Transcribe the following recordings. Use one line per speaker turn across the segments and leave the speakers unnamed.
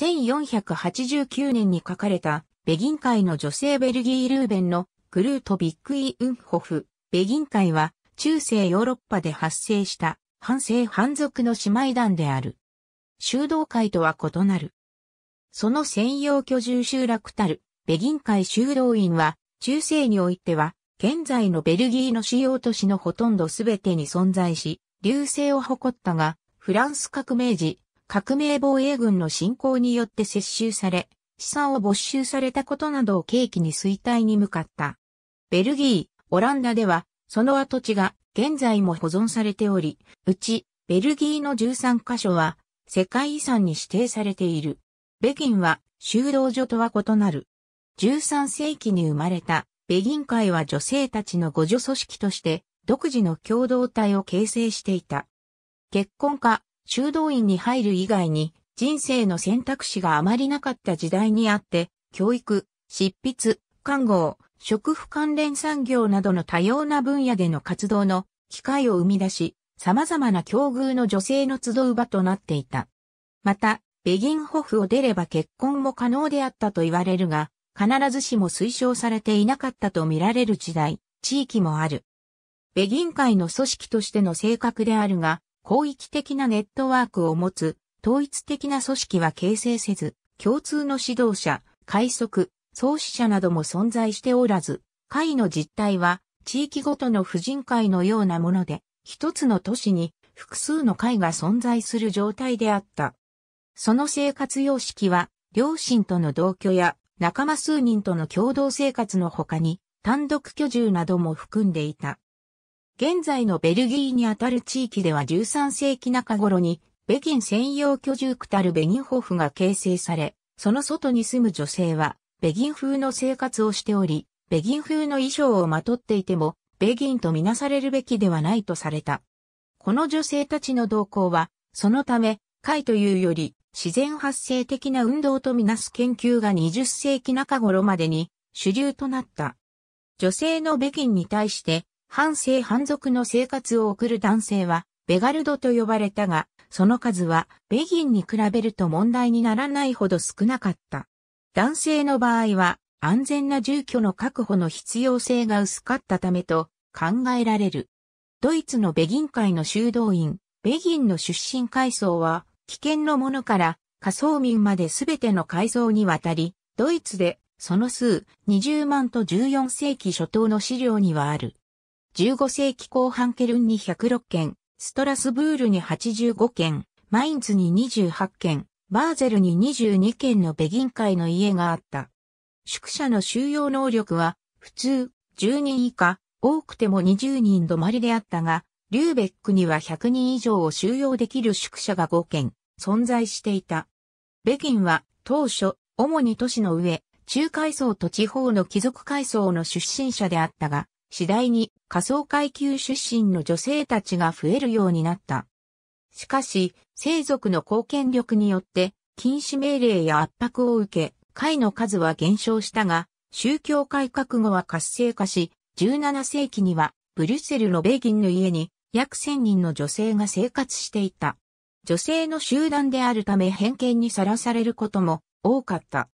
1489年に書かれた、ベギン会の女性ベルギー・ルーベンのクルート・ビッグ・イ・ウンホフ。ベギン会は中世ヨーロッパで発生した反政反族の姉妹団である。修道会とは異なる。その専用居住集落たるベギン会修道院は中世においては現在のベルギーの主要都市のほとんどすべてに存在し、流星を誇ったが、フランス革命時、革命防衛軍の侵攻によって接収され、資産を没収されたことなどを契機に衰退に向かった。ベルギー、オランダでは、その跡地が現在も保存されており、うち、ベルギーの13カ所は、世界遺産に指定されている。北京は、修道所とは異なる。13世紀に生まれた、北京会は女性たちの互助組織として、独自の共同体を形成していた。結婚か、修道院に入る以外に人生の選択肢があまりなかった時代にあって、教育、執筆、看護、食婦関連産業などの多様な分野での活動の機会を生み出し、様々な境遇の女性の集う場となっていた。また、ベギンホフを出れば結婚も可能であったと言われるが、必ずしも推奨されていなかったと見られる時代、地域もある。ベギン会の組織としての性格であるが、広域的なネットワークを持つ統一的な組織は形成せず、共通の指導者、快速、創始者なども存在しておらず、会の実態は地域ごとの婦人会のようなもので、一つの都市に複数の会が存在する状態であった。その生活様式は、両親との同居や仲間数人との共同生活の他に、単独居住なども含んでいた。現在のベルギーにあたる地域では13世紀中頃に、北京専用居住区たるベギンホフが形成され、その外に住む女性は、ベギン風の生活をしており、ベギン風の衣装をまとっていても、ベギンとみなされるべきではないとされた。この女性たちの動向は、そのため、会というより、自然発生的な運動とみなす研究が20世紀中頃までに主流となった。女性のギンに対して、反性反族の生活を送る男性は、ベガルドと呼ばれたが、その数は、ベギンに比べると問題にならないほど少なかった。男性の場合は、安全な住居の確保の必要性が薄かったためと考えられる。ドイツのベギン会の修道院、ベギンの出身階層は、危険のものから仮想民まで全ての階層にわたり、ドイツでその数20万と14世紀初頭の資料にはある。15世紀後半ケルンに106件、ストラスブールに85件、マインツに28件、バーゼルに22件のベギン会の家があった。宿舎の収容能力は、普通、10人以下、多くても20人止まりであったが、リューベックには100人以上を収容できる宿舎が5件、存在していた。ベギンは、当初、主に都市の上、中階層と地方の貴族階層の出身者であったが、次第に仮想階級出身の女性たちが増えるようになった。しかし、生族の貢献力によって、禁止命令や圧迫を受け、会の数は減少したが、宗教改革後は活性化し、17世紀には、ブリュッセルのベギンの家に、約1000人の女性が生活していた。女性の集団であるため偏見にさらされることも多かった。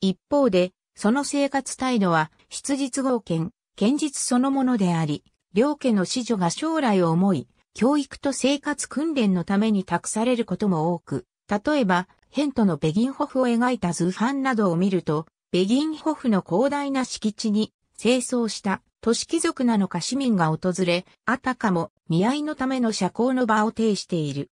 一方で、その生活態度は、質実合憲、現実そのものであり、両家の子女が将来を思い、教育と生活訓練のために託されることも多く、例えば、ヘントのベギンホフを描いた図版などを見ると、ベギンホフの広大な敷地に清掃した都市貴族なのか市民が訪れ、あたかも見合いのための社交の場を呈している。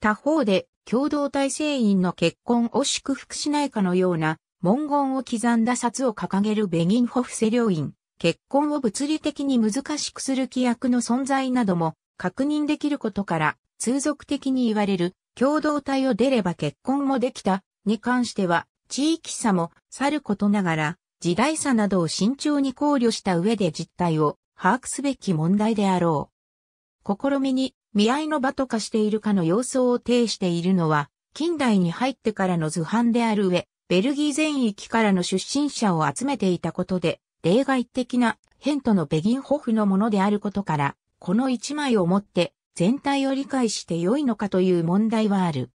他方で、共同体制員の結婚を祝福しないかのような文言を刻んだ札を掲げるベギンホフセ領員、結婚を物理的に難しくする規約の存在なども確認できることから、通俗的に言われる共同体を出れば結婚もできたに関しては、地域差もさることながら、時代差などを慎重に考慮した上で実態を把握すべき問題であろう。試みに見合いの場と化しているかの様相を呈しているのは、近代に入ってからの図版である上、ベルギー全域からの出身者を集めていたことで、例外的なヘントのベギンホフのものであることから、この一枚をもって全体を理解して良いのかという問題はある。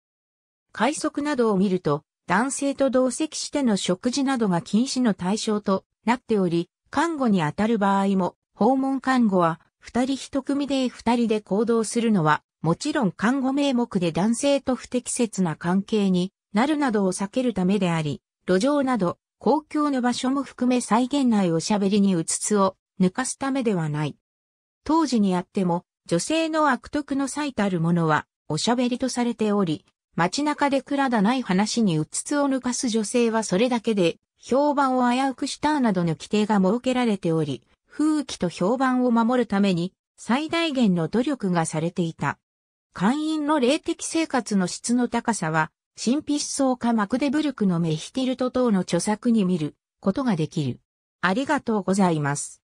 快速などを見ると、男性と同席しての食事などが禁止の対象となっており、看護に当たる場合も、訪問看護は二人一組で二人で行動するのは、もちろん看護名目で男性と不適切な関係になるなどを避けるためであり、路上など公共の場所も含め再現内おしゃべりにうつつを抜かすためではない。当時にあっても、女性の悪徳の最たるものは、おしゃべりとされており、街中で蔵だない話にうつつを抜かす女性はそれだけで、評判を危うくしたなどの規定が設けられており、風紀と評判を守るために、最大限の努力がされていた。会員の霊的生活の質の高さは、神秘思想家マクデブルクのメヒティルト等の著作に見ることができる。ありがとうございます。